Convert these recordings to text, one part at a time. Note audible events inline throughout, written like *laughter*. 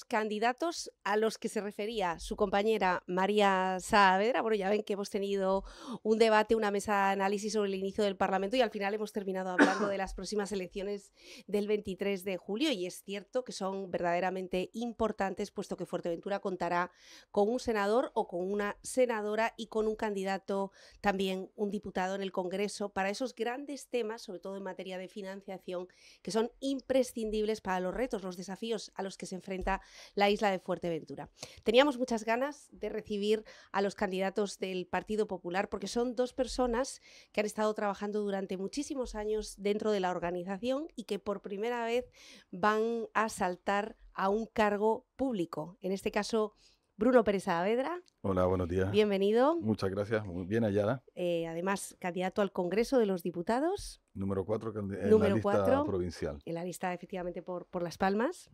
candidatos a los que se refería su compañera María Saavedra. Bueno, ya ven que hemos tenido un debate, una mesa de análisis sobre el inicio del Parlamento y al final hemos terminado hablando de *coughs* las próximas elecciones del 23 de julio y es cierto que son verdaderamente importantes puesto que Fuerteventura contará con un senador o con una senadora y con un candidato también un diputado en el Congreso para esos grandes temas, sobre todo en materia de financiación, que son imprescindibles para los retos, los desafíos a los que se enfrenta la isla de Fuerteventura. Teníamos muchas ganas de recibir a los candidatos del Partido Popular porque son dos personas que han estado trabajando durante muchísimos años dentro de la organización y que por primera vez van a saltar a un cargo público. En este caso, Bruno Pérez Saavedra, Hola, buenos días. Bienvenido. Muchas gracias, muy bien hallada. Eh, además, candidato al Congreso de los Diputados. Número 4 en Número la cuatro, provincial. En la lista, efectivamente, por, por Las Palmas.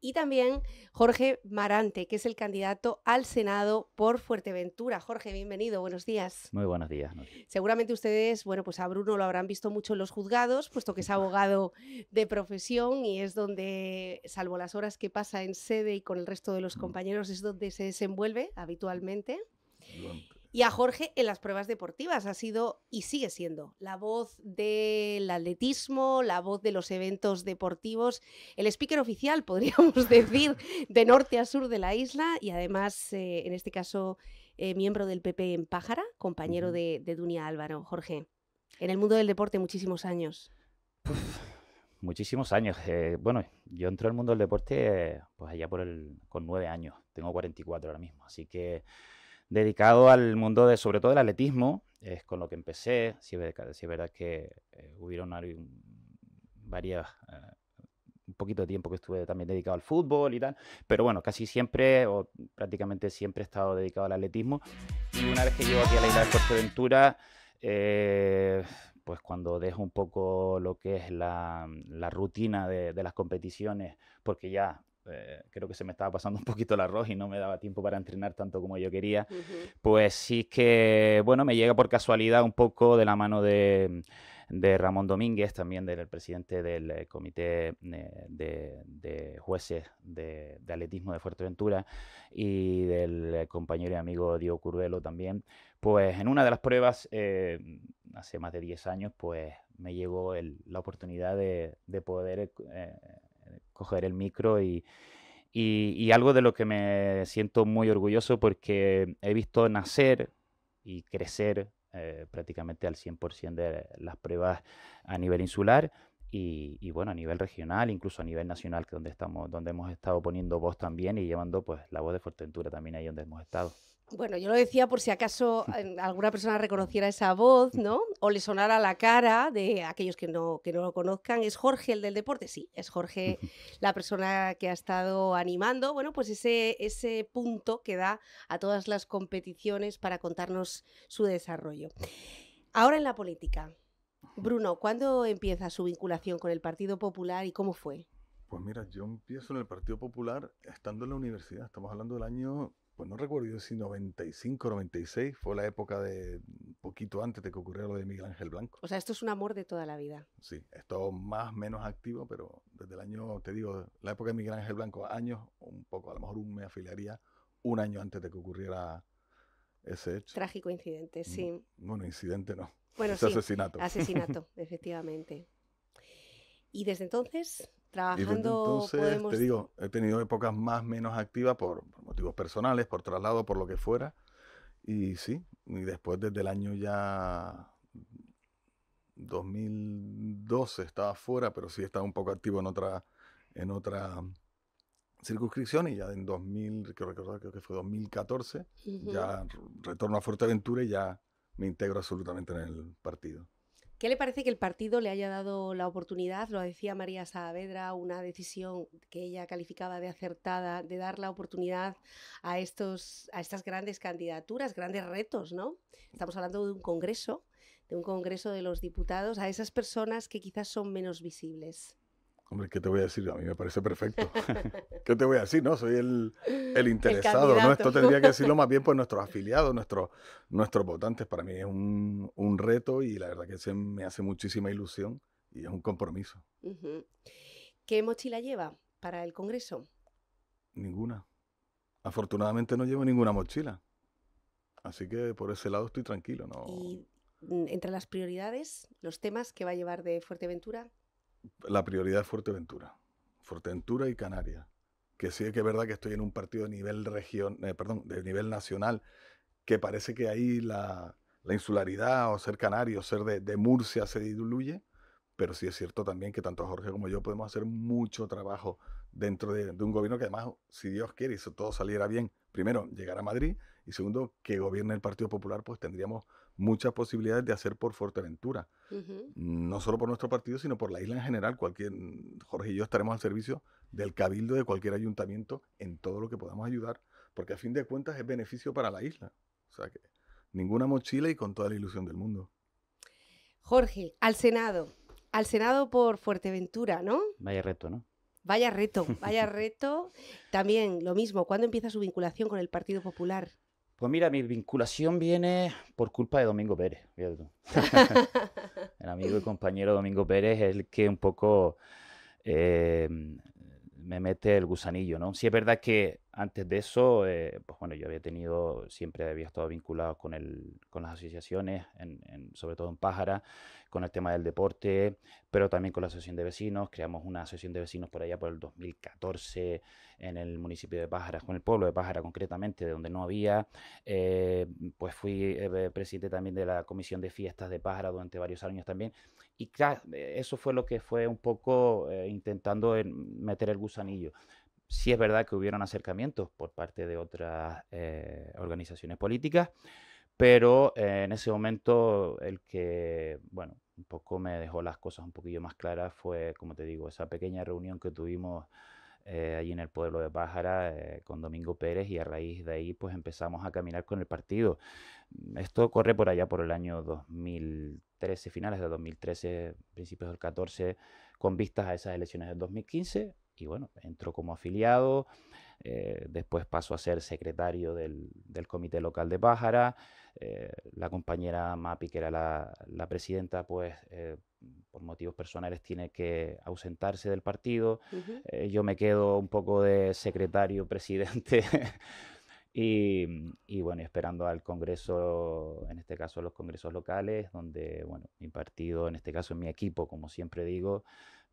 Y también Jorge Marante, que es el candidato al Senado por Fuerteventura. Jorge, bienvenido, buenos días. Muy buenos días. Seguramente ustedes, bueno, pues a Bruno lo habrán visto mucho en los juzgados, puesto que es abogado de profesión y es donde, salvo las horas que pasa en sede y con el resto de los compañeros, es donde se desenvuelve habitualmente actualmente. Y a Jorge en las pruebas deportivas ha sido y sigue siendo la voz del atletismo, la voz de los eventos deportivos, el speaker oficial, *laughs* podríamos decir, de norte a sur de la isla y además, eh, en este caso, eh, miembro del PP en Pájara, compañero de, de, Dunia Álvaro, Jorge. En el mundo del deporte muchísimos años muchísimos años. Eh, bueno, yo entré al mundo del deporte pues allá por el, con nueve años, tengo 44 ahora mismo, así que dedicado al mundo de, sobre todo el atletismo, es con lo que empecé, si es verdad que eh, hubieron varias, eh, un poquito de tiempo que estuve también dedicado al fútbol y tal, pero bueno, casi siempre o prácticamente siempre he estado dedicado al atletismo y una vez que llego aquí a la isla de Fuerteventura, eh, pues cuando dejo un poco lo que es la, mm, rutina de, las competiciones, porque ya eh, creo que se me estaba pasando un poquito el arroz y no me daba tiempo para entrenar tanto como yo quería, pues sí que, bueno, me llega por casualidad un poco de la mano de mm, Ramón Domínguez, también del presidente del eh, comité eh, de, jueces de, atletismo de Fuerteventura y del compañero y amigo Diego Curvelo también, pues en una de las pruebas, eh, hace más de 10 años, pues me llegó la oportunidad de, poder eh, eh, coger el micro y, algo de lo que me siento muy orgulloso porque he visto nacer y crecer prácticamente al 100% de las pruebas a nivel insular. Y, bueno, a nivel regional, incluso a nivel nacional, que donde estamos, donde hemos estado poniendo voz también y llevando pues la voz de Fuerteventura también ahí donde hemos estado. Bueno, yo lo decía por si acaso *laughs* alguna persona reconociera esa voz, ¿no? O le sonara la cara de aquellos que no, que no lo conozcan. ¿Es Jorge el del deporte? Sí, es Jorge la persona que ha estado animando, bueno, pues ese, ese punto que da a todas las competiciones para contarnos su desarrollo. Ahora en la política. Bruno, ¿cuándo empieza su vinculación con el Partido Popular y cómo fue? Pues mira, yo empiezo en el Partido Popular estando en la universidad. Estamos hablando del año pues no recuerdo si 95, o 96, fue la época de mm, poquito antes de que ocurriera lo de Miguel Ángel Blanco. O sea, esto es un amor de toda la vida. Sí, esto más menos activo, pero desde el año, te digo, la época de Miguel Ángel Blanco, años, un poco, a lo mejor un, me afiliaría un año antes de que ocurriera ese hecho. Trágico incidente, sí. Bueno, incidente no. Bueno, *laughs* asesinato. Asesinato, *laughs* efectivamente. Y desde entonces, Trabajando. entonces, te digo, he tenido épocas más, menos activas por, motivos personales, por traslado, por lo que fuera. Y sí, y después desde el año ya 2012 estaba fuera, pero sí estaba un poco activo en otra, en otra circunscripción y ya en 2000, creo, recuerdo que fue 2014, ya retorno a Fuerteventura y ya me integro absolutamente en el partido. ¿Qué le parece que el partido le haya dado la oportunidad, lo decía María Saavedra, una decisión que ella calificaba de acertada, de dar la oportunidad a, estos, a estas grandes candidaturas, grandes retos, ¿no? Estamos hablando de un congreso, de un congreso de los diputados, a esas personas que quizás son menos visibles. Hombre, ¿qué te voy a decir? A mí me parece perfecto. *laughs* ¿Qué te voy a decir? No, soy el, interesado. ¿no? Esto tendría que decirlo *laughs* más bien por nuestros afiliados, nuestros, votantes. Para mí es un, reto y la verdad que se me hace muchísima ilusión y es un compromiso. ¿Qué mochila lleva para el Congreso? Ninguna. Afortunadamente no llevo ninguna mochila. Así que por ese lado estoy tranquilo. ¿Y mm, entre las prioridades, los temas que va a llevar de Fuerteventura? la prioridad es Fuerteventura. Fuerteventura y Canarias. Que sí que es verdad que estoy en un partido de nivel región, eh, perdón, de nivel nacional, que parece que ahí la, insularidad o ser canario, ser de, Murcia se diluye, pero sí es cierto también que tanto Jorge como yo podemos hacer mucho trabajo dentro de, un gobierno que además, si Dios quiere y si todo saliera bien, primero, llegar a Madrid y segundo, que gobierne el Partido Popular, pues tendríamos muchas posibilidades de hacer por Fuerteventura. No solo por nuestro partido, sino por la isla en general. Cualquier, mm, Jorge y yo estaremos al servicio del cabildo de cualquier ayuntamiento en todo lo que podamos ayudar, porque a fin de cuentas es beneficio para la isla. O sea que ninguna mochila y con toda la ilusión del mundo. Jorge, al Senado. Al Senado por Fuerteventura, ¿no? Vaya reto, ¿no? Vaya reto, *laughs* vaya reto. También lo mismo, ¿cuándo empieza su vinculación con el Partido Popular? Pues mira, mi vinculación viene por culpa de Domingo Pérez, *laughs* el amigo y compañero Domingo Pérez es el que un poco eh, me mete el gusanillo, ¿no? Si es verdad que antes de eso, eh, pues bueno, yo había tenido, siempre había estado vinculado con, el, con las asociaciones, sobre todo en Pájara, con el tema del deporte, pero también con la asociación de vecinos. Creamos una asociación de vecinos por allá por el 2014 en el municipio de Pájara, con el pueblo de Pájara concretamente, de donde no había. Eh, pues fui eh, presidente también de la comisión de fiestas de Pájara durante varios años también. Y claro, eso fue lo que fue un poco intentando meter el gusanillo Sí es verdad que hubieron acercamientos por parte de otras eh, organizaciones políticas, pero eh, en ese momento el que, bueno, un poco me dejó las cosas un poquillo más claras fue, como te digo, esa pequeña reunión que tuvimos eh, allí en el pueblo de Pájara con Domingo Pérez y a raíz de ahí pues empezamos a caminar con el partido. Mm, esto corre por allá por el año 2013, finales de 2013, principios del 14, con vistas a esas elecciones del 2015 y bueno, entró como afiliado, eh, después pasó a ser secretario del, Comité Local de Pájara. Eh, la compañera Mapi, que era la, presidenta, pues eh, por motivos personales tiene que ausentarse del partido. yo me quedo un poco de secretario *laughs* presidente. Y, bueno, esperando al Congreso, en este caso a los congresos locales, donde, bueno, mi partido, en este caso mi equipo, como siempre digo,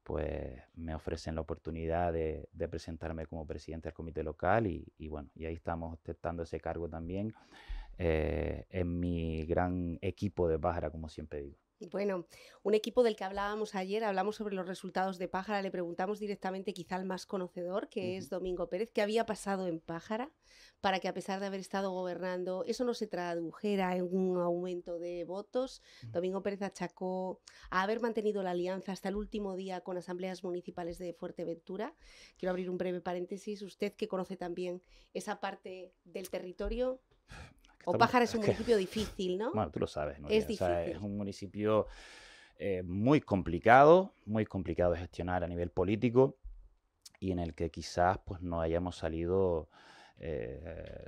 pues me ofrecen la oportunidad de, presentarme como presidente del comité local y, bueno, y ahí estamos aceptando ese cargo también eh, en mi gran equipo de Pájara, como siempre digo. Bueno, un equipo del que hablábamos ayer, hablamos sobre los resultados de Pájara, le preguntamos directamente quizá al más conocedor, que es Domingo Pérez, qué había pasado en Pájara para que a pesar de haber estado gobernando, eso no se tradujera en un aumento de votos. Mm. Domingo Pérez achacó a haber mantenido la alianza hasta el último día con asambleas municipales de Fuerteventura. Quiero abrir un breve paréntesis, usted que conoce también esa parte del territorio. O pájaro es un *laughs* municipio difícil, ¿no? Bueno, tú lo sabes, Es es un municipio eh, muy complicado, muy complicado de gestionar a nivel político y en el que quizás pues, no hayamos salido eh,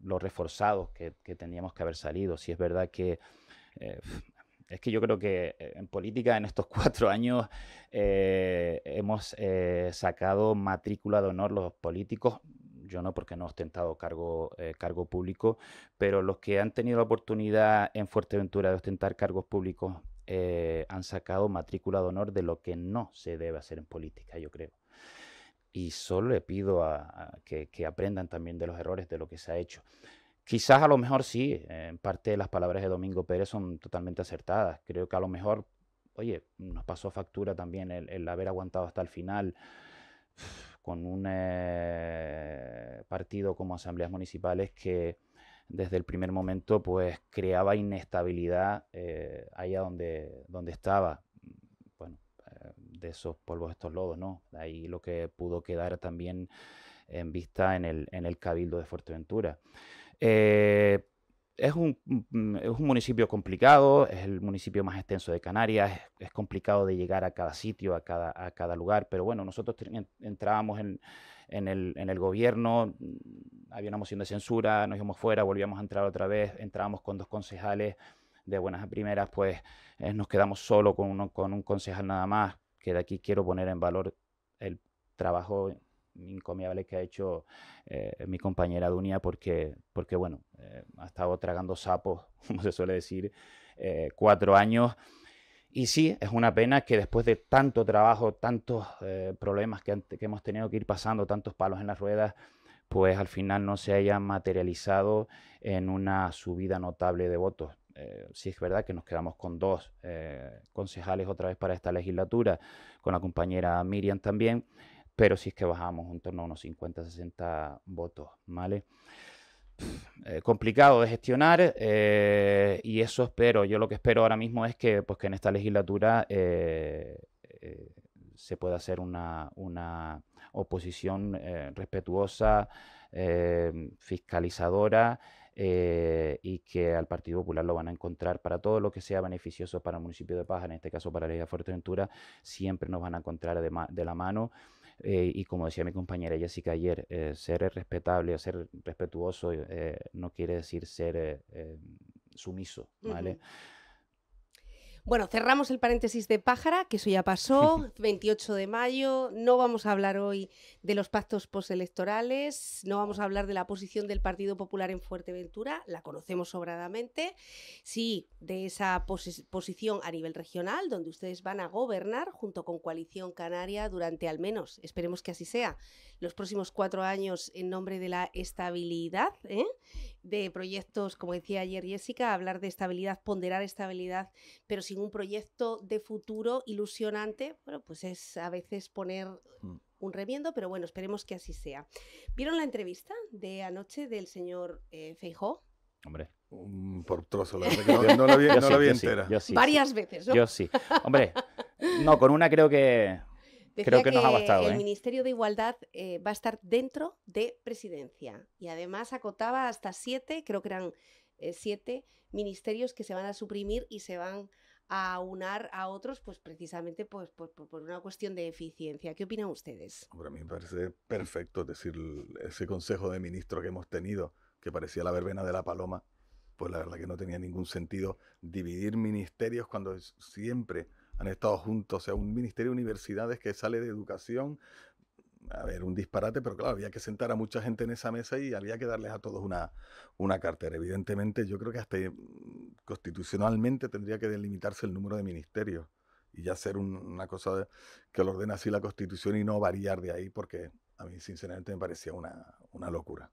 los reforzados que, teníamos tendríamos que haber salido. Si es verdad que... Eh, es que yo creo que en política en estos *laughs* cuatro años hemos sacado matrícula de honor los políticos, yo no porque no he ostentado cargo, eh, cargo público, pero los que han tenido la oportunidad en Fuerteventura de ostentar cargos públicos eh, han sacado matrícula de honor de lo que no se debe hacer en política, yo creo. Y solo le pido a, que, aprendan también de los errores de lo que se ha hecho. Quizás a lo mejor sí, en parte las palabras de Domingo Pérez son totalmente acertadas. Creo que a lo mejor, oye, nos pasó factura también el haber aguantado hasta el final con un eh, partido como asambleas municipales que desde el primer momento pues creaba inestabilidad eh, allá donde, donde estaba. Bueno, eh, de esos polvos, estos lodos, ¿no? De ahí lo que pudo quedar también en vista en el, Cabildo de Fuerteventura es un, mm, es un, municipio complicado, es el municipio más extenso de Canarias, es, complicado de llegar a cada sitio, a cada, a cada lugar, pero bueno, nosotros entrábamos en, el, gobierno, mm, había una moción de censura, nos íbamos fuera, volvíamos a entrar otra vez, entrábamos con dos concejales de buenas primeras, pues eh, nos quedamos solo con, con un concejal nada más, que de aquí quiero poner en valor el trabajo incomiable que ha hecho eh, mi compañera Dunia porque, porque bueno, eh, ha estado tragando sapos, *laughs* como se suele decir, eh, cuatro años. Y sí, es una pena que después de tanto trabajo, tantos problemas que, que, hemos tenido que ir pasando, tantos palos en las ruedas, pues al final no se haya materializado en una subida notable de votos. sí es verdad que nos quedamos con dos concejales otra vez para esta legislatura, con la compañera Miriam también, pero si es que bajamos en torno a unos 50, 60 votos, ¿vale? Eh, complicado de gestionar eh, y eso espero. Yo lo que espero ahora mismo es que, pues, en esta legislatura eh, se pueda hacer una, oposición respetuosa, fiscalizadora y que al Partido Popular lo van a encontrar para todo lo que sea beneficioso para el municipio de Paja, en este caso para la ley de Fuerteventura, siempre nos van a encontrar de la mano. Eh, y como decía mi compañera Jessica ayer, eh, ser respetable, ser respetuoso, eh, no quiere decir ser sumiso, ¿vale? Bueno, cerramos el paréntesis de pájara, que eso ya pasó, 28 *laughs* de mayo. No vamos a hablar hoy de los pactos postelectorales, no vamos a hablar de la posición del Partido Popular en Fuerteventura, la conocemos sobradamente. Sí, de esa posición a nivel regional, donde ustedes van a gobernar junto con Coalición Canaria durante al menos, esperemos que así sea, los próximos cuatro años en nombre de la estabilidad, ¿eh? de proyectos, como decía ayer Jessica, hablar de estabilidad, ponderar estabilidad, pero si un proyecto de futuro ilusionante, bueno, pues es a veces poner mm. un remiendo, pero bueno, esperemos que así sea. ¿Vieron la entrevista de anoche del señor eh, Hombre. por trozo, la *laughs* no, la vi, entera. Varias veces, ¿no? Yo sí. Hombre, no, con una creo que. creo que, nos ha bastado. El ¿eh? Ministerio de Igualdad eh, va a estar dentro de presidencia y además acotaba hasta siete, creo que eran eh, siete ministerios que se van a suprimir y se van a unar a otros, pues precisamente pues, por, una cuestión de eficiencia. ¿Qué opinan ustedes? a mí me parece perfecto decir ese consejo de Ministros que hemos tenido, que parecía la verbena de la paloma, pues la verdad que no tenía ningún sentido dividir ministerios cuando siempre han estado juntos, o sea, un ministerio de universidades que sale de educación, a ver, un disparate, pero claro, había que sentar a mucha gente en esa mesa y había que darles a todos una, una cartera. Evidentemente, yo creo que hasta mm, constitucionalmente tendría que delimitarse el número de ministerios y ya ser una cosa que lo ordena así la Constitución y no variar de ahí, porque a mí sinceramente me parecía una, una locura.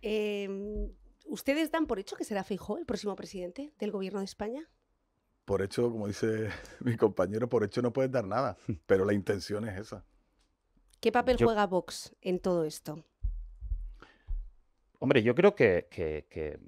Em, ¿Ustedes dan por hecho que será Feijó el próximo presidente del gobierno de España? Por hecho, como dice *laughs* mi compañero, por hecho no puedes dar nada, *laughs* pero la intención es esa. ¿Qué papel juega Vox en todo esto? Hombre, yo creo que,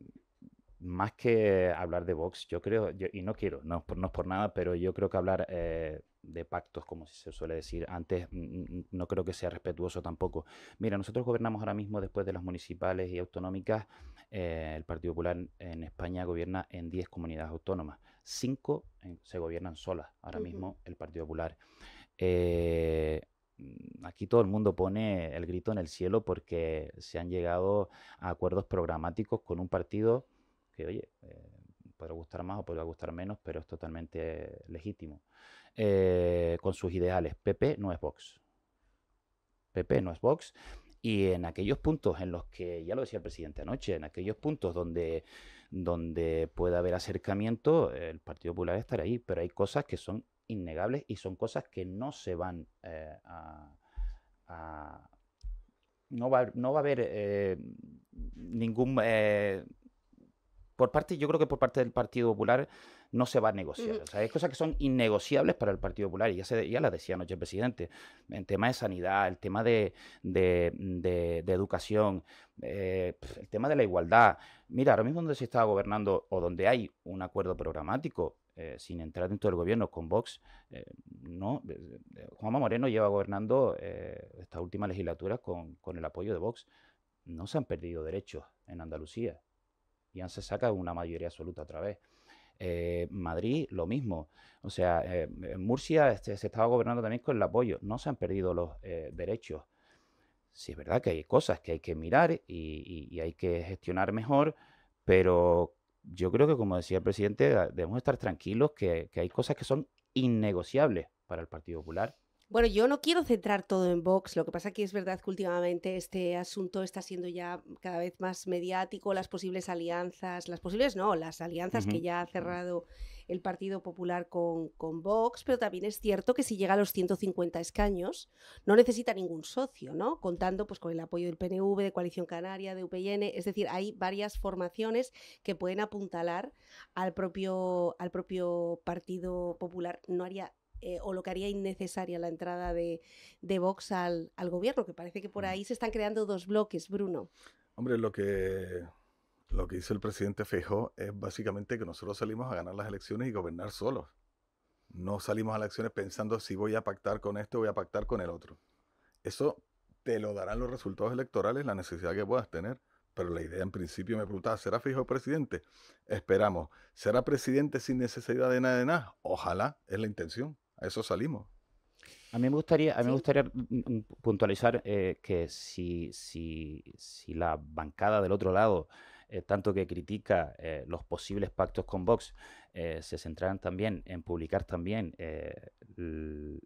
más que hablar de Vox, yo creo, y no quiero, no, no, es por nada, pero yo creo que hablar eh, de pactos, como se suele decir antes, no creo que sea respetuoso tampoco. Mira, nosotros gobernamos ahora mismo después de las municipales y autonómicas, eh, el Partido Popular en España gobierna en 10 comunidades autónomas, Cinco eh, se gobiernan solas, ahora mismo el Partido Popular. Eh, Mm, aquí todo el mundo pone el grito en el cielo porque se han llegado a acuerdos programáticos con un partido que, oye, eh, puede gustar más o puede gustar menos, pero es totalmente legítimo. Eh, con sus ideales, PP no es Vox. PP no es Vox. Y en aquellos puntos en los que, ya lo decía el presidente anoche, en aquellos puntos donde, donde pueda haber acercamiento, el Partido Popular estará ahí, pero hay cosas que son innegables y son cosas que no se van eh, a, no, va, no va, a haber eh, ningún... Eh, por parte, yo creo que por parte del Partido Popular no se va a negociar. O sea, hay cosas que son innegociables para el Partido Popular, y ya, se, las decía anoche el presidente, en tema de sanidad, el tema de, de, educación, el tema de la igualdad. Mira, ahora mismo donde se está gobernando o donde hay un acuerdo programático, eh, sin entrar dentro del gobierno con Vox, eh, no. Eh, Juanma Moreno lleva gobernando estas últimas legislaturas con, el apoyo de Vox. No se han perdido derechos en Andalucía y se saca una mayoría absoluta otra vez. Madrid, lo mismo. O sea, en Murcia este, se estaba gobernando también con el apoyo. No se han perdido los derechos. Sí, es verdad que hay cosas que hay que mirar y hay que gestionar mejor, pero yo creo que, como decía el presidente, debemos estar tranquilos que, que hay cosas que son innegociables para el Partido Popular bueno, yo no quiero centrar todo en Vox, lo que pasa que es verdad que últimamente este asunto está siendo ya cada vez más mediático, las posibles alianzas, las posibles no, las alianzas que ya ha cerrado el Partido Popular con, con Vox, pero también es cierto que si llega a los 150 escaños no necesita ningún socio, ¿no? Contando pues con el apoyo del PNV, de Coalición Canaria, de UPN. es decir, hay varias formaciones que pueden apuntalar al propio al propio Partido Popular. No haría eh, o lo que haría innecesaria la entrada de, Vox al, gobierno, que parece que por mm. ahí se están creando dos bloques, Bruno. Hombre, lo que, lo que hizo el presidente Fejo es básicamente que nosotros salimos a ganar las elecciones y gobernar solos. No salimos a las elecciones pensando si voy a pactar con este, voy a pactar con el otro. Eso te lo darán los resultados electorales, la necesidad que puedas tener. Pero la idea en principio me preguntaba, ¿será fijo presidente? Esperamos. ¿Será presidente sin necesidad de nada de nada? Ojalá, es la intención a eso salimos. A mí me gustaría, a me gustaría puntualizar eh, que si, si, la bancada del otro lado, eh, tanto que critica eh, los posibles pactos con Vox, se centraran también en publicar también la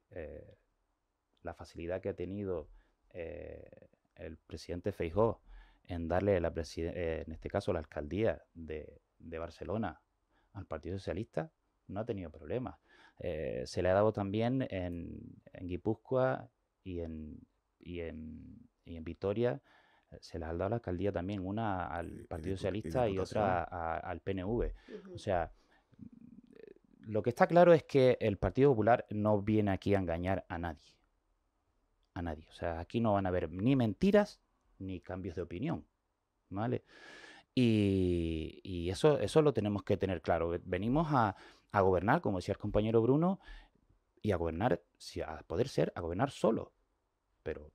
facilidad que ha tenido el presidente Feijóo en darle la en este caso la alcaldía de, de Barcelona al Partido Socialista, no ha tenido problemas. Eh, se le ha dado también en, Guipúzcoa y en, y en, Vitoria, eh, se las ha dado la alcaldía también, una al eh, Partido Socialista y, otra al PNV. O sea, lo que está claro es que el Partido Popular no viene aquí a engañar a nadie. A nadie. O sea, aquí no van a haber ni mentiras ni cambios de opinión. ¿Vale? Y, y eso, eso lo tenemos que tener claro. Venimos a, a gobernar, como decía el compañero Bruno, y a gobernar, a poder ser, a gobernar solo. Pero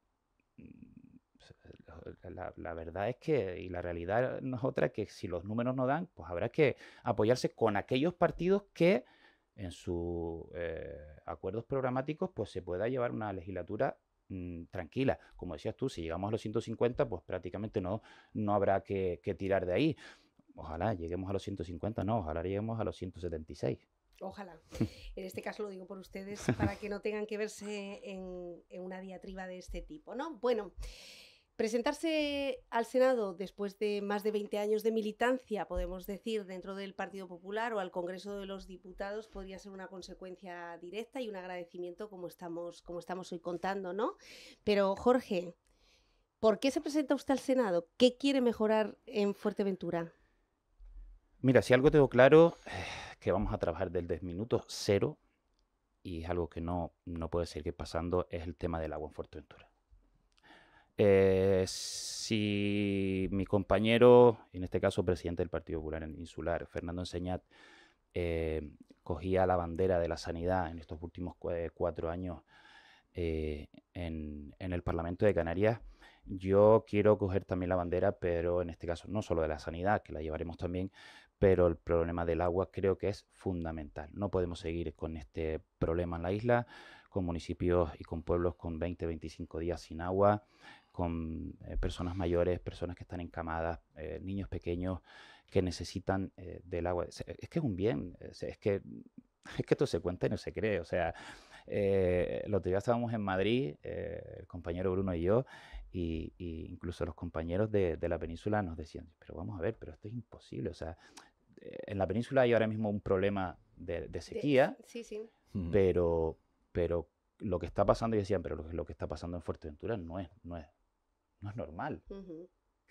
mm, la, verdad es que, y la realidad no es otra, que si los números no dan, pues habrá que apoyarse con aquellos partidos que en sus eh, acuerdos programáticos pues se pueda llevar una legislatura mm, tranquila. Como decías tú, si llegamos a los 150, pues prácticamente no, no habrá que tirar de ahí ojalá lleguemos a los 150, no, ojalá lleguemos a los 176. Ojalá. *laughs* En este caso lo digo por ustedes para que no tengan que verse en, una diatriba de este tipo, ¿no? Bueno, presentarse al Senado después de más de 20 años de militancia, podemos decir, dentro del Partido Popular o al Congreso de los Diputados podría ser una consecuencia directa y un agradecimiento como estamos, como estamos hoy contando, ¿no? Pero Jorge, ¿por qué se presenta usted al Senado? ¿Qué quiere mejorar en Fuerteventura? Mira, si algo tengo claro, *sighs* que vamos a trabajar del 10 minutos cero y es algo que no, no puede seguir pasando, es el tema del agua en Fuerteventura. Eh, si mi compañero, en este caso presidente del Partido Popular Insular, Fernando Enseñat, eh, cogía la bandera de la sanidad en estos últimos eh, cuatro años en, en, el Parlamento de Canarias, yo quiero coger también la bandera, pero en este caso no solo de la sanidad, que la llevaremos también, pero el problema del agua creo que es fundamental. No podemos seguir con este problema en la isla, con municipios y con pueblos con 20, 25 días sin agua, con eh, personas mayores, personas que están encamadas, eh, niños pequeños que necesitan eh, del agua. Es que es un bien, es que, *laughs* es que esto se cuenta y no se cree. O sea, eh, los días estábamos en Madrid, el compañero Bruno y yo, e incluso los compañeros de, de, la península nos decían, pero vamos a ver, pero esto es imposible, o sea, en la península hay ahora mismo un problema de, sequía, sí, sí. Pero, pero lo que está pasando, y decían, pero lo, que está pasando en Fuerteventura no es, no es, no es normal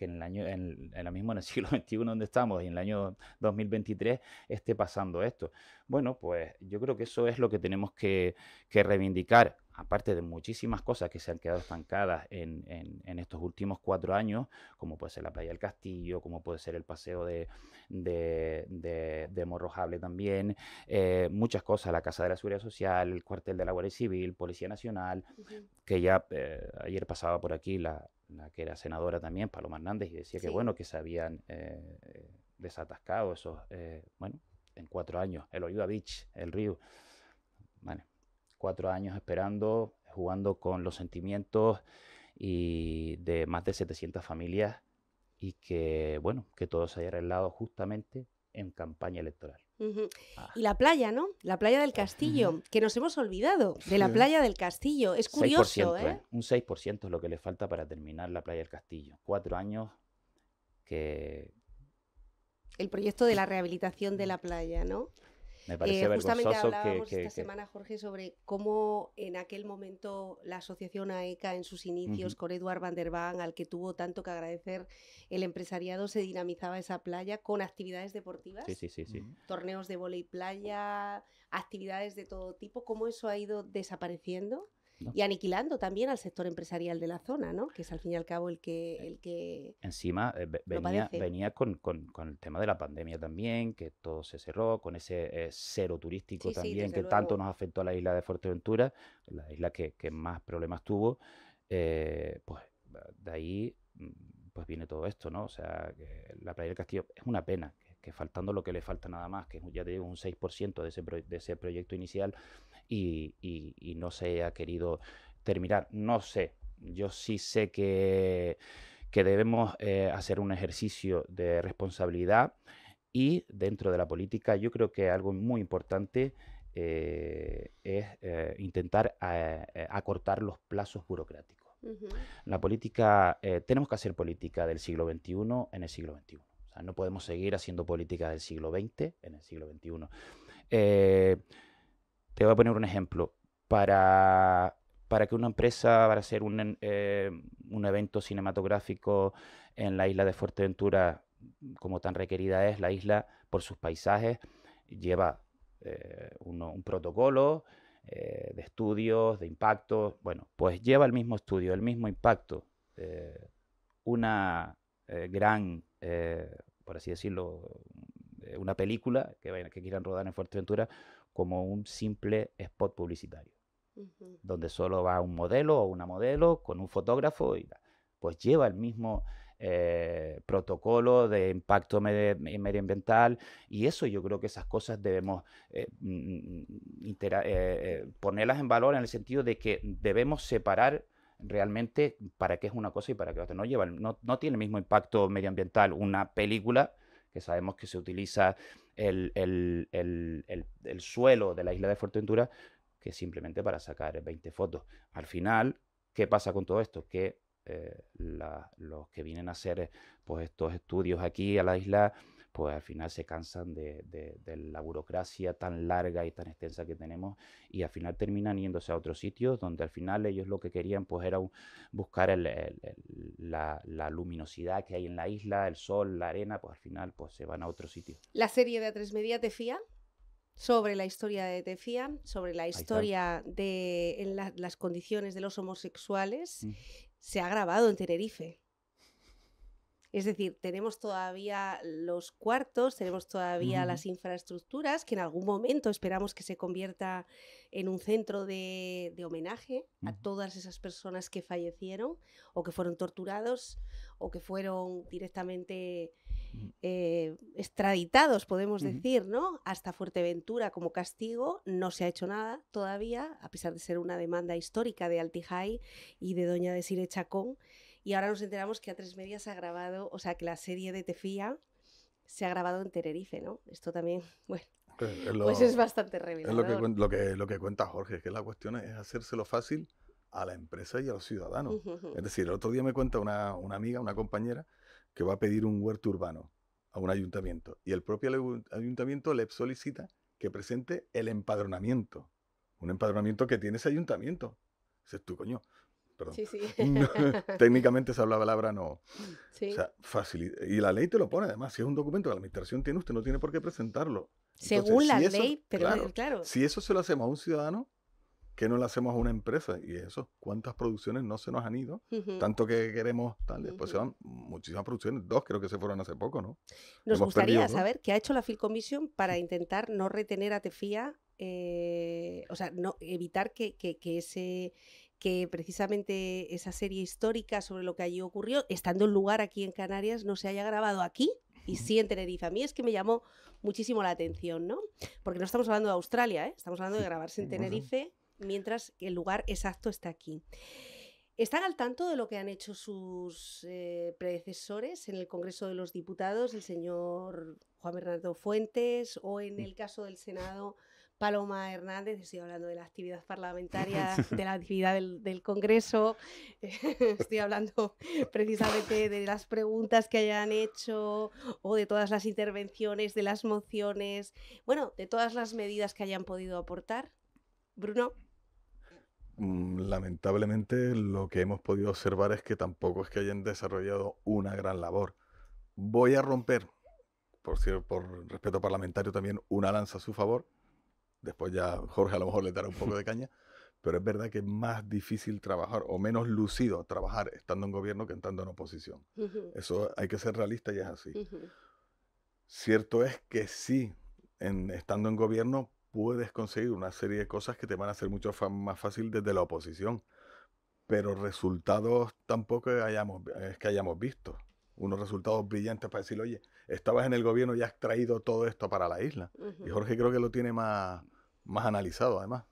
en el en, la en el *laughs* siglo XXI donde estamos y en el año 2023 esté pasando esto. Bueno, pues yo creo que eso es lo que tenemos que, reivindicar, aparte de muchísimas cosas que se han quedado estancadas en, estos últimos cuatro años, como puede ser la playa del Castillo, como puede ser el paseo de, Morrojable también, eh, muchas cosas, la Casa de la Seguridad Social, el cuartel de la Guardia Civil, Policía Nacional, que ya eh, ayer pasaba por aquí la, la que era senadora también, Paloma Hernández, y decía que bueno, que se habían eh, eh, desatascado esos, eh, bueno, en cuatro años, el Oyuda Beach, el río. cuatro años esperando, jugando con los sentimientos y de más de 700 familias y que, bueno, que todo se haya arreglado justamente en campaña electoral. Ah. Y la playa, ¿no? La playa del Castillo, que nos hemos olvidado de la playa del Castillo. Es curioso, ¿eh? ¿eh? Un 6% es lo que le falta para terminar la playa del Castillo. Cuatro años que... El proyecto de la *laughs* rehabilitación de la playa, ¿no? Me eh, justamente hablábamos esta semana, Jorge, sobre cómo en aquel momento la asociación AECA en sus inicios, con Eduard van der al que tuvo tanto que agradecer el empresariado, se dinamizaba esa playa con actividades deportivas, torneos de volei playa, actividades de todo tipo. ¿Cómo eso ha ido desapareciendo? y aniquilando también al sector empresarial de la zona, ¿no? Que es al fin y al cabo el que... El que Encima eh, venía, venía con, con, el tema de la pandemia también, que todo se cerró, con ese eh, cero turístico también que tanto nos afectó a la isla de Fuerteventura, la isla que, más problemas tuvo, eh, pues de ahí mm, pues viene todo esto, ¿no? O sea, que la playa del Castillo es una pena, que, faltando lo que le falta nada más, que ya te digo un 6% de ese, de ese proyecto inicial, y, no se ha querido terminar. No sé, yo sí sé que, que debemos eh, hacer un ejercicio de responsabilidad y dentro de la política yo creo que algo muy importante eh, es eh, intentar acortar los plazos burocráticos. La política, tenemos que hacer política del siglo XXI en el siglo XXI. sea, no podemos seguir haciendo política del siglo XX en el siglo XXI. Te voy a poner un ejemplo. Para, que una empresa, para hacer eh, un, evento cinematográfico en la isla de Fuerteventura, como tan requerida es la isla por sus paisajes, lleva eh, un protocolo eh, de estudios, de impactos. Bueno, pues lleva el mismo estudio, el mismo impacto. una gran, por así decirlo, una película que, que quieran rodar en Fuerteventura, como un simple spot publicitario, donde solo va un modelo o una modelo con un fotógrafo y pues lleva el mismo eh, protocolo de impacto medioambiental y eso yo creo que esas cosas debemos eh, mm, mm, eh, ponerlas en valor en el sentido de que debemos separar realmente para qué es una cosa y para qué otra. No, lleva, no tiene el mismo impacto medioambiental una película que sabemos que se utiliza el, suelo de la isla de Fuerteventura que simplemente para sacar 20 fotos. Al final, ¿qué pasa con todo esto? Que eh, los que vienen a hacer eh, pues, estos estudios aquí a la isla pues al final se cansan de, la burocracia tan larga y tan extensa que tenemos y al final terminan yéndose a otros sitios donde al final ellos lo que querían pues era buscar la, luminosidad que hay en la isla, el sol, la arena, pues al final pues se van a otros sitios. La serie de tres te sobre la historia de Tefía, sobre la historia de las condiciones de los homosexuales, mm. se ha grabado en Tenerife. Es decir, tenemos todavía los cuartos, tenemos todavía las infraestructuras que en algún momento esperamos que se convierta en un centro de, homenaje a todas esas personas que fallecieron o que fueron torturados o que fueron directamente mm. eh, extraditados, podemos decir, ¿no? Hasta Fuerteventura como castigo. No se ha hecho nada todavía, a pesar de ser una demanda histórica de Altijay y de Doña Desire Chacón. Y ahora nos enteramos que a tres medias ha grabado, o sea, que la serie de Tefía se ha grabado en Tenerife, ¿no? Esto también, *laughs* bueno, es pues es bastante revelador. Es lo que, lo, que, cuenta Jorge, que la cuestión es hacérselo fácil a la empresa y a los ciudadanos. Es decir, el otro día me cuenta una, amiga, una compañera, que va a pedir un huerto urbano a un ayuntamiento y el propio ayuntamiento le solicita que presente el empadronamiento. Un empadronamiento que tiene ese ayuntamiento. Ese es tu coño, Sí, Sí, Técnicamente *laughs* se técnicamente esa palabra no. Sí. O sea, y la ley te lo pone además. Si es un documento que la administración tiene, usted no tiene por qué presentarlo. Según la ley, pero claro, Si eso se lo hacemos a un ciudadano, ¿qué no lo hacemos a una empresa. Y eso, ¿cuántas producciones no se nos han ido? Tanto que queremos tal, después se van muchísimas producciones, dos creo que se fueron hace poco, ¿no? Nos gustaría saber qué ha hecho la Filcomisión para intentar no retener a Tefía, eh, o sea, no evitar que ese que precisamente esa serie histórica sobre lo que allí ocurrió, estando en lugar aquí en Canarias, no se haya grabado aquí y sí en Tenerife. A mí es que me llamó muchísimo la atención, ¿no? Porque no estamos hablando de Australia, ¿eh? estamos hablando de grabarse en Tenerife mientras el lugar exacto está aquí. ¿Están al tanto de lo que han hecho sus eh, predecesores en el Congreso de los Diputados, el señor Juan Bernardo Fuentes, o en mm. el caso del Senado, Paloma Hernández, estoy hablando de la actividad parlamentaria, *laughs* de la actividad del, Congreso, *laughs* estoy hablando precisamente de las preguntas que hayan hecho o de todas las intervenciones, de las mociones, bueno, de todas las medidas que hayan podido aportar. Bruno. Mm, lamentablemente lo que hemos podido observar es que tampoco es que hayan desarrollado una gran labor. Voy a romper, por, cierto, por respeto parlamentario también, una lanza a su favor Después ya Jorge a lo mejor le dará un poco de caña, pero es verdad que es más difícil trabajar o menos lucido trabajar estando en gobierno que estando en oposición. Eso hay que ser realista y es así. Cierto es que sí, en, estando en gobierno puedes conseguir una serie de cosas que te van a hacer mucho más fácil desde la oposición, pero resultados tampoco hayamos, es que hayamos visto unos resultados brillantes para decir, oye, estabas en el gobierno y has traído todo esto para la isla. Y Jorge creo que lo tiene más, más analizado, además.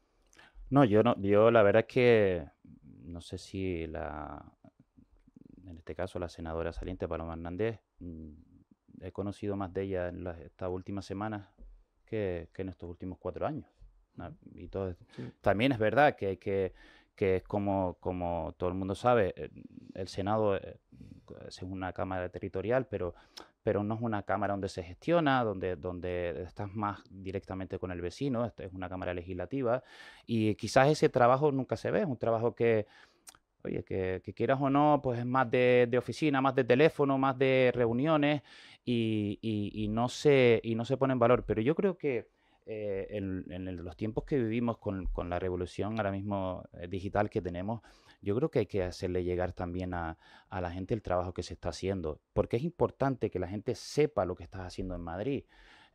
No, yo no, yo la verdad es que no sé si la en este caso la senadora saliente Paloma Hernández mm, he conocido más de ella en estas últimas semanas que, en estos últimos cuatro años. Y todo, También es verdad que, que, que es como, como todo el mundo sabe, eh, el Senado eh, es eh, una cámara territorial, pero, pero no es una cámara donde se gestiona, donde, donde estás más directamente con el vecino, este, es una cámara legislativa, y quizás ese trabajo nunca se ve, es un trabajo que, oye, que, quieras o no, pues es más de, oficina, más de teléfono, más de reuniones y, y, no, se, y no se pone en valor. Pero yo creo que eh, en, en, los tiempos que vivimos con, con, la revolución ahora mismo eh, digital que tenemos, yo creo que hay que hacerle llegar también a, la gente el trabajo que se está haciendo, porque es importante que la gente sepa lo que estás haciendo en Madrid.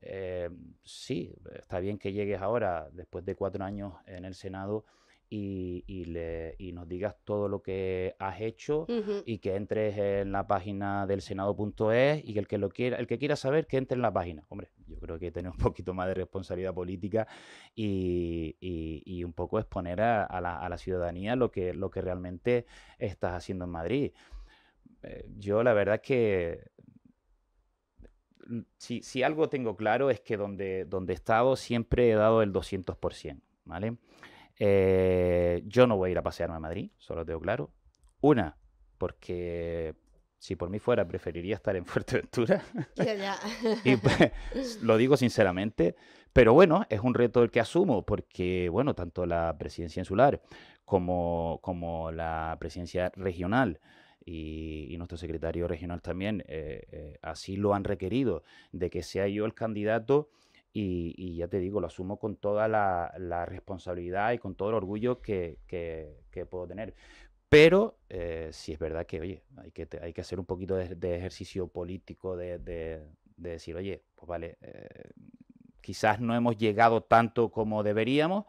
Em, sí, está bien que llegues ahora, después de cuatro años en el Senado, y, le, nos digas todo lo que has hecho y que entres en la página del senado.es y que el que lo quiera, el que quiera saber, que entre en la página. Hombre, yo creo que tener un *laughs* poquito más de responsabilidad política y, un poco exponer a, la, ciudadanía lo que, lo que realmente estás haciendo en Madrid. Eh, yo la verdad es que mm, si, algo tengo claro es que donde, donde he estado siempre he dado el 200%, ¿vale? Eh, yo no voy a ir a pasearme a Madrid, solo tengo claro. Una, porque si por mí fuera, preferiría estar en *laughs* Fuerteventura. *laughs* y pues, lo digo sinceramente. Pero bueno, es un reto el que asumo, porque bueno, tanto la presidencia insular como, como la presidencia regional y, nuestro secretario regional también eh, eh, así lo han requerido, de que sea yo el candidato y, ya te digo, lo asumo con toda la, responsabilidad y con todo el orgullo que, puedo tener. Pero eh, si es verdad que, oye, hay que, hay que hacer un poquito de, ejercicio político, de, decir, oye, pues vale, eh, quizás no hemos llegado tanto como deberíamos,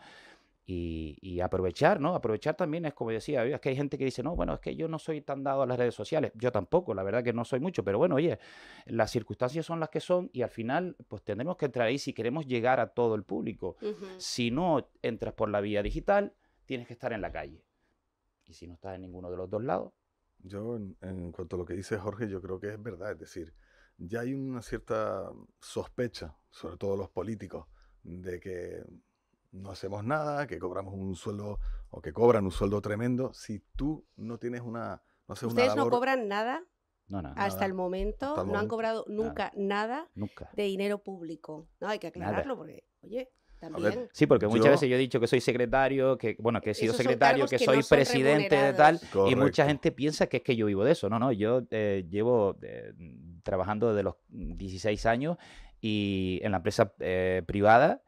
y, aprovechar, ¿no? Aprovechar también es como decía, es que hay gente que dice, no, bueno, es que yo no soy tan dado a las redes sociales. Yo tampoco, la verdad que no soy mucho, pero bueno, oye, las circunstancias son las que son y al final, pues tendremos que entrar ahí si queremos llegar a todo el público. Si no entras por la vía digital, tienes que estar en la calle. Y si no estás en ninguno de los dos lados. Yo, en, en cuanto a lo que dice Jorge, yo creo que es verdad, es decir, ya hay una cierta sospecha, sobre todo los políticos, de que no hacemos nada, que cobramos un sueldo o que cobran un sueldo tremendo, si tú no tienes una... ¿Ustedes no cobran nada? No, hasta, El momento, no han cobrado nunca nada, de dinero público. No, hay que aclararlo porque, oye, sí, porque muchas veces yo he dicho que soy secretario, que bueno, que he sido secretario, que, soy presidente de tal, y mucha gente piensa que es que yo vivo de eso. No, no, yo eh, llevo eh, trabajando desde los 16 años y en la empresa eh, privada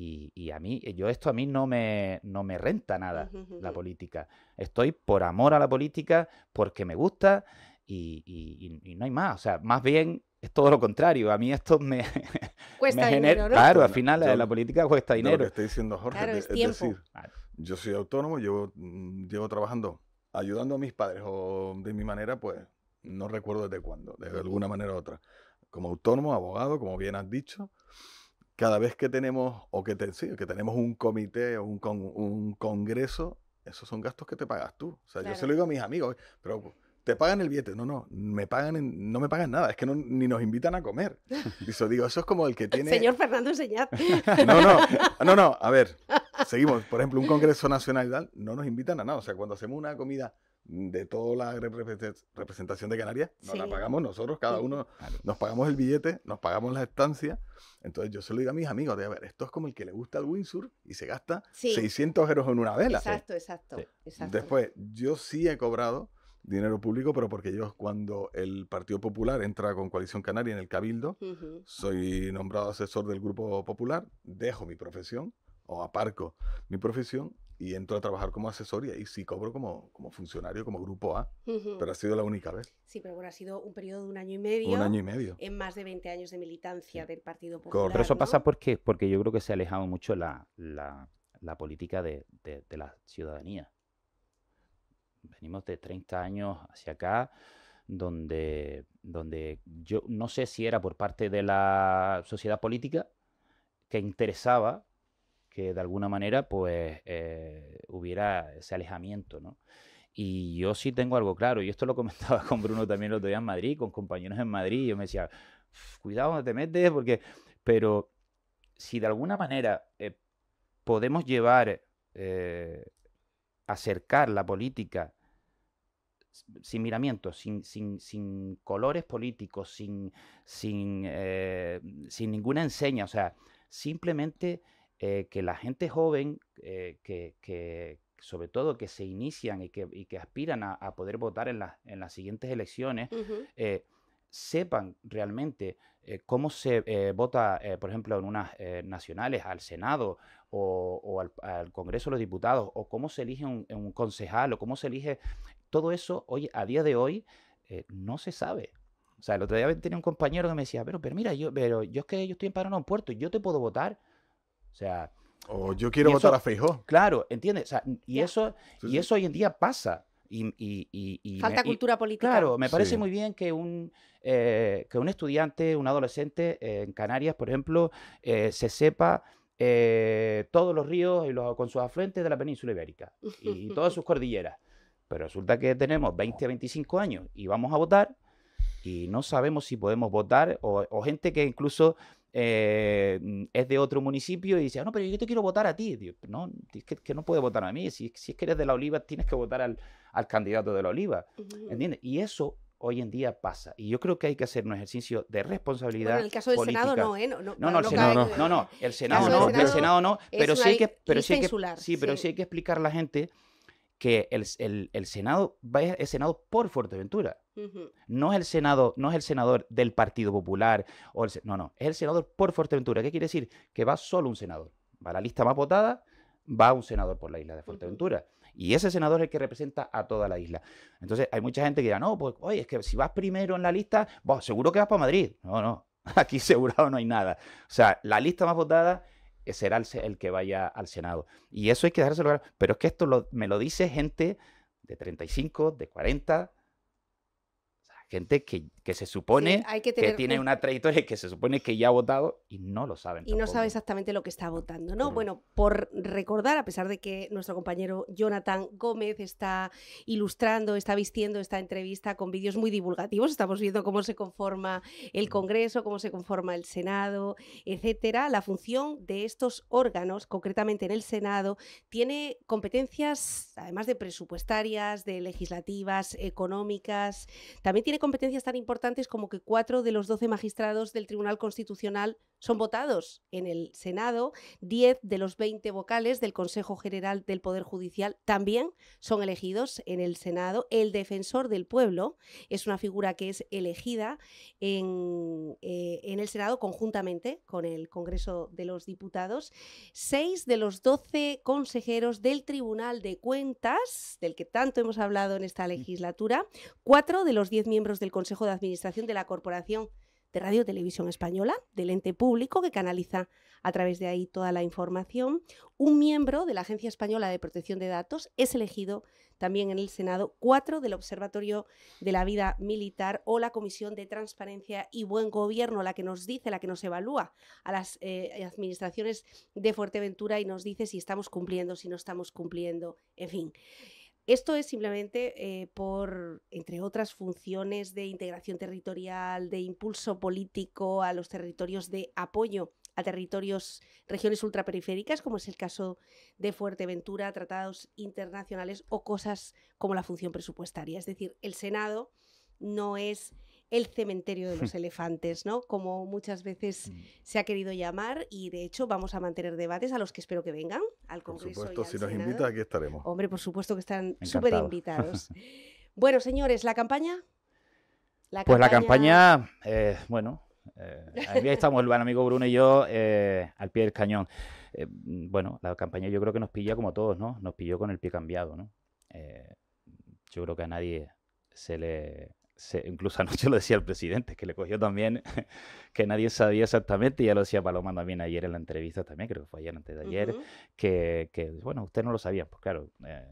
y, a mí, yo esto a mí no me, no me renta nada, la política. Estoy por amor a la política, porque me gusta y, no hay más. O sea, más bien es todo lo contrario. A mí esto me. *laughs* Cuesta genera, dinero, ¿no? Claro, al final la política cuesta dinero. Lo que estoy diciendo Jorge es, decir, yo soy autónomo, llevo, mm, llevo trabajando, ayudando a mis padres o de mi manera, pues no recuerdo desde cuándo, de alguna manera u otra. Como autónomo, abogado, como bien has dicho cada vez que tenemos, o que, te, que tenemos un comité o un, un, congreso, esos son gastos que te pagas tú. O sea, yo se lo digo a mis amigos, pero te pagan el billete. No, no, me pagan no me pagan nada, es que ni nos invitan a comer. *laughs* Y eso digo, eso es como el que tiene... Señor Fernando Señat. *laughs* no, no, no, no, a ver, seguimos. Por ejemplo, un congreso nacional no nos invitan a nada. O sea, cuando hacemos una comida de toda la representación de Canarias, nos la pagamos nosotros, cada uno nos pagamos el billete, nos pagamos la estancia. Entonces yo se lo digo a mis amigos, de a ver, esto es como el que le gusta el Windsor y se gasta 600 euros en una vela. Exacto, exacto, exacto. Después, yo sí he cobrado dinero público, pero porque yo cuando el Partido Popular entra con Coalición Canaria en el Cabildo, soy nombrado asesor del Grupo Popular, dejo mi profesión o aparco mi profesión y entro a trabajar como asesor y sí cobro como, funcionario, como grupo A, pero ha sido la única vez. Sí, pero bueno, ha sido un periodo de un año y medio. Un año y medio. En más de 20 años de militancia del Partido Popular. Pero eso pasa porque, porque yo creo que se ha alejado mucho la, política de, la ciudadanía. Venimos de 30 años hacia acá donde, donde yo no sé si era por parte de la sociedad política que interesaba que de alguna manera pues eh, hubiera ese alejamiento, ¿no? Y yo sí tengo algo claro, y esto lo comentaba *laughs* con Bruno también el otro día en Madrid, con compañeros en Madrid, y yo me decía, cuidado donde te metes, porque... Pero si de alguna manera eh, podemos llevar, eh, acercar la política sin miramientos, sin, sin, colores políticos, sin, sin, sin ninguna enseña, o sea, simplemente eh, que la gente joven, eh, que, sobre todo que se inician y que, aspiran a, poder votar en, las siguientes elecciones, eh, sepan realmente cómo se vota, por ejemplo, en unas nacionales, al Senado o, al, Congreso de los Diputados, o cómo se elige un, concejal, o cómo se elige... Todo eso, hoy, a día de hoy, no se sabe. O sea, el otro día tenía un compañero que me decía, pero, pero mira, yo, pero yo es que yo estoy en Paraná en un puerto, yo te puedo votar. O sea... yo quiero votar a Feijó. Claro, ¿entiendes? y, eso, y eso hoy en día pasa. Y, Falta cultura política. Claro, me parece muy bien que un, eh, que un estudiante, un adolescente eh, en Canarias, por ejemplo, eh, se sepa todos los ríos y los, con sus afluentes de la península ibérica y, todas sus *laughs* cordilleras. Pero resulta que tenemos 20 a 25 años y vamos a votar y no sabemos si podemos votar o gente que incluso eh, mm, es de otro municipio y dice, ah, no, pero yo te quiero votar a ti. no, es que, no puedes votar a mí. Si, si, es que eres de la Oliva, tienes que votar al, candidato de la Oliva. Y eso hoy en día pasa. Y yo creo que hay que hacer un ejercicio de responsabilidad. Bueno, en el caso del Senado no, ¿eh? No, no, el Senado no. no, El Senado no, pero sí hay que, pero sí pero hay que explicar a la gente que el, Senado es Senado por Fuerteventura. No es el Senado, no es el senador del Partido Popular, no, no, es el senador por Fuerteventura. ¿Qué quiere decir? Que va solo un senador. Va a la lista más votada, va un senador por la isla de Fuerteventura. Y ese senador es el que representa a toda la isla. Entonces, hay mucha gente que dirá, no, pues, oye, es que si vas primero en la lista, seguro que vas para Madrid. No, no, *laughs* aquí asegurado no hay nada. O sea, la lista más votada será el, que vaya al Senado. Y eso hay que dejárselo claro. Pero es que esto me lo dice gente de 35, de 40, gente que que se supone que, tiene una trayectoria que se supone que ya ha votado y no lo saben. Y no sabe exactamente lo que está votando, ¿no? Bueno, por recordar, a pesar de que nuestro compañero Jonathan Gómez está ilustrando, está vistiendo esta entrevista con vídeos muy divulgativos, estamos viendo cómo se conforma el Congreso, cómo se conforma el Senado, etcétera. La función de estos órganos, concretamente en el Senado, tiene competencias, además de presupuestarias, de legislativas, económicas, también tiene competencias tan importantes como que cuatro de los doce magistrados del Tribunal Constitucional son votados en el Senado. 10 de los 20 vocales del Consejo General del Poder Judicial también son elegidos en el Senado. El defensor del pueblo es una figura que es elegida en, eh, el Senado conjuntamente con el Congreso de los Diputados. Seis de los 12 consejeros del Tribunal de Cuentas, del que tanto hemos hablado en esta mm. legislatura. Cuatro de los 10 miembros del Consejo de Administración de la Corporación de Radio Televisión Española, del ente público que canaliza a través de ahí toda la información. Un miembro de la Agencia Española de Protección de Datos es elegido también en el Senado, cuatro del Observatorio de la Vida Militar o la Comisión de Transparencia y Buen Gobierno, la que nos dice, la que nos evalúa a las eh, administraciones de Fuerteventura y nos dice si estamos cumpliendo, si no estamos cumpliendo, en fin. Esto es simplemente eh, por, entre otras funciones de integración territorial, de impulso político a los territorios, de apoyo a territorios, regiones ultraperiféricas, como es el caso de Fuerteventura, tratados internacionales o cosas como la función presupuestaria. Es decir, el Senado no es el cementerio de los hmm. elefantes, ¿no? Como muchas veces hmm. se ha querido llamar y de hecho vamos a mantener debates a los que espero que vengan al Congreso. Por supuesto, si nos invitan, aquí estaremos. Hombre, por supuesto que están súper invitados. *laughs* Bueno, señores, ¿la campaña? pues la campaña, eh, bueno, eh, ahí estamos el buen amigo Bruno y yo eh, al pie del cañón. bueno, la campaña yo creo que nos pilla como todos, ¿no? Nos pilló con el pie cambiado, ¿no? yo creo que a nadie se le incluso *laughs* anoche lo decía el presidente, que le cogió también, *laughs* que nadie sabía exactamente, y ya lo decía Paloma también ayer en la entrevista también, creo que fue ayer, antes de ayer, que, bueno, usted no lo sabía, pues claro, eh,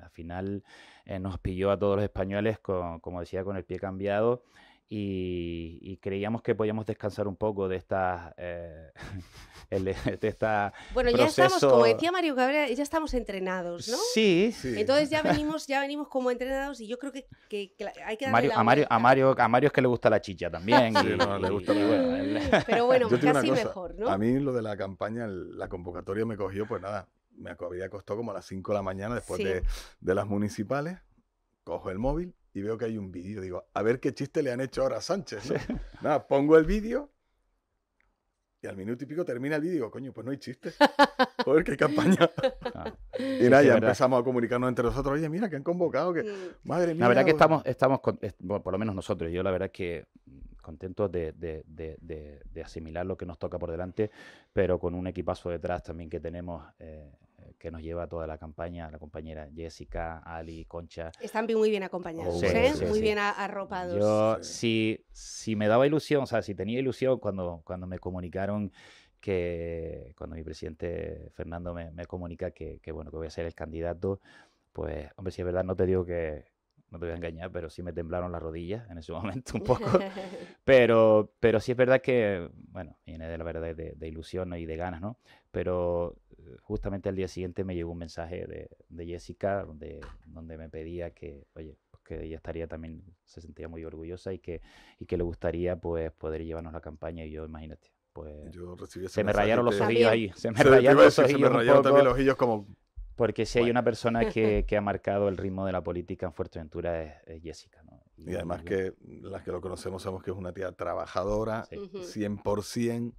al final eh, nos pilló a todos los españoles, como decía, con el pie cambiado y, creíamos que podíamos descansar un poco de eh, *laughs* *laughs* esta bueno ya estamos como decía Mario Cabrera ya estamos entrenados no sí, sí, entonces ya *laughs* venimos ya venimos como entrenados y yo creo que, hay que darle a Mario a Mario es que le gusta la chicha también le gusta pero bueno casi mejor no a mí lo de la campaña la convocatoria me cogió pues nada me había costado como a las 5 de la mañana después de, de las municipales cojo el móvil y veo que hay un vídeo. Digo, a ver qué chiste le han hecho ahora a Sánchez. *laughs* pongo el vídeo y al minuto y pico termina el vídeo digo, coño, pues no hay chiste. *laughs* Joder, qué campaña. y nada, ya empezamos a comunicarnos entre nosotros. Oye, mira, que han convocado, que madre mía. La verdad que estamos, estamos por lo menos nosotros, yo la verdad es que contentos de, asimilar lo que nos toca por delante, pero con un equipazo detrás también que tenemos eh, que nos lleva toda la campaña, la compañera Jessica, Ali, Concha. Están muy bien acompañados, oh, ¿eh? muy bien arropados. Yo, si, me daba ilusión, o sea, si tenía ilusión cuando, cuando me comunicaron que, cuando mi presidente Fernando me, me comunica que, que, bueno, que voy a ser el candidato, pues, hombre, si es verdad, no te digo que, no te voy a engañar, pero sí me temblaron las rodillas en ese *laughs* momento un poco. *laughs* pero, pero sí es verdad que, bueno, viene de la verdad de, de ilusión y de ganas, ¿no? Pero eh, justamente al día siguiente me llegó un mensaje de, Jessica donde, donde me pedía que, pues, que ella estaría también, se sentía muy orgullosa y que, y que le gustaría pues poder llevarnos la campaña y yo, imagínate, pues se me rayaron los ojillos ahí, se me rayaron los como... Porque si hay una persona *laughs* que, ha marcado el ritmo de la política en Fuerteventura es, Jessica. Y, además que las que lo conocemos sabemos que es una tía trabajadora, 100%,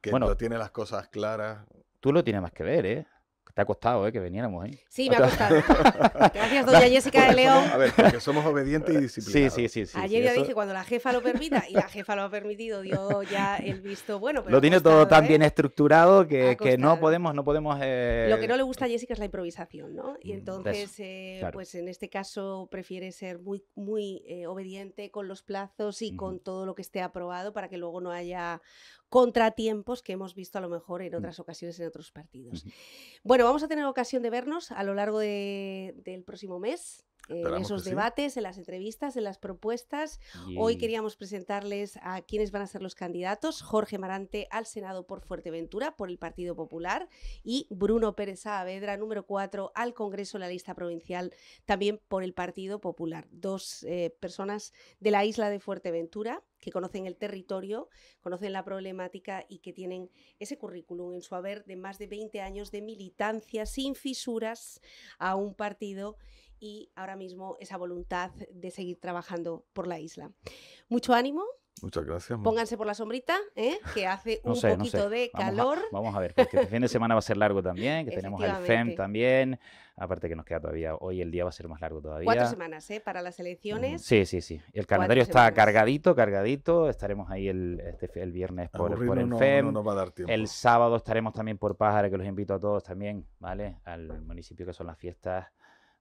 que tiene las cosas claras. Tú lo tienes más que ver, ¿eh? Te ha costado, ¿eh? Que veniéramos, ¿eh? Sí, me ha costado. *laughs* Gracias, doña Jessica de León. a ver, porque somos obedientes y disciplinados. Sí, sí, sí. Ayer ya dije, cuando la jefa lo permita, y la jefa lo ha permitido, dio ya el visto bueno. lo tiene todo tan ¿eh? bien estructurado que, no podemos... no podemos eh, Lo que no le gusta a Jessica es la improvisación, ¿no? Y mm, entonces, eh, pues en este caso prefiere ser muy, muy eh, obediente con los plazos y con todo lo que esté aprobado para que luego no haya contratiempos que hemos visto a lo mejor en mm. otras ocasiones en otros partidos. Bueno, vamos a tener ocasión de vernos a lo largo del próximo mes en esos debates, en las entrevistas, en las propuestas. Hoy queríamos presentarles a quienes van a ser los candidatos. Jorge Marante al Senado por Fuerteventura, por el Partido Popular, y Bruno Pérez Saavedra, número 4, al Congreso de la lista provincial, también por el Partido Popular. Dos eh, personas de la isla de Fuerteventura que conocen el territorio, conocen la problemática y que tienen ese currículum en su haber de más de 20 años de militancia sin fisuras a un partido y ahora mismo esa voluntad de seguir trabajando por la isla. Mucho ánimo. Muchas gracias. Pónganse por la sombrita, ¿eh? que hace *laughs* un poquito de calor. vamos a, ver, porque este fin de semana va a ser largo también, que tenemos el e FEM también. Aparte que nos queda todavía, hoy el día va a ser más largo todavía. Cuatro semanas, ¿eh? Para las elecciones. sí, sí, sí. El calendario está cargadito, cargadito. Estaremos ahí el, este, el viernes por, el FEM. E el sábado estaremos también por Pájara, que los invito a todos también, ¿vale? Al municipio que son las fiestas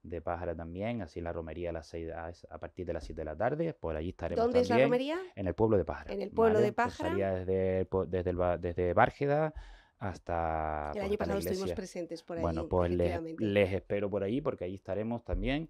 de Pájara también, así la romería a, las partir de las 7 de la tarde, por pues allí estaremos ¿Dónde es la romería? En el pueblo de Pájara. En el pueblo de pues Pájara. desde, desde, desde Bárgeda hasta... El año pues, pasado estuvimos presentes por allí Bueno, pues les, espero por ahí porque allí estaremos también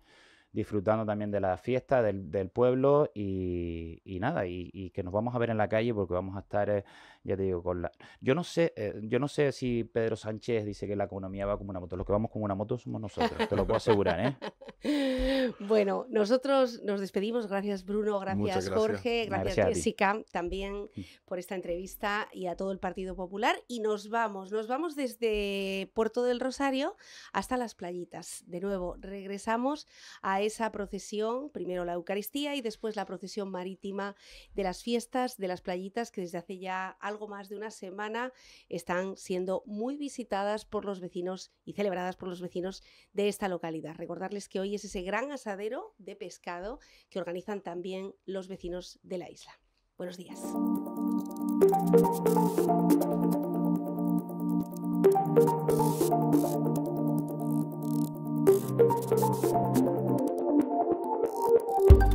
disfrutando también de la fiesta, del, pueblo y, nada, y, que nos vamos a ver en la calle porque vamos a estar, eh, ya te digo, con la... Yo no sé, eh, yo no sé si Pedro Sánchez dice que la economía va como una moto, los que vamos como una moto somos nosotros, te lo puedo asegurar, ¿eh? *laughs* bueno, nosotros nos despedimos, gracias Bruno, gracias, Jorge, gracias, gracias Jessica también mm. por esta entrevista y a todo el Partido Popular y nos vamos, nos vamos desde Puerto del Rosario hasta las playitas. De nuevo, regresamos a esa procesión, primero la Eucaristía y después la procesión marítima de las fiestas de las playitas que desde hace ya algo más de una semana están siendo muy visitadas por los vecinos y celebradas por los vecinos de esta localidad. Recordarles que hoy es ese gran asadero de pescado que organizan también los vecinos de la isla. Buenos días. you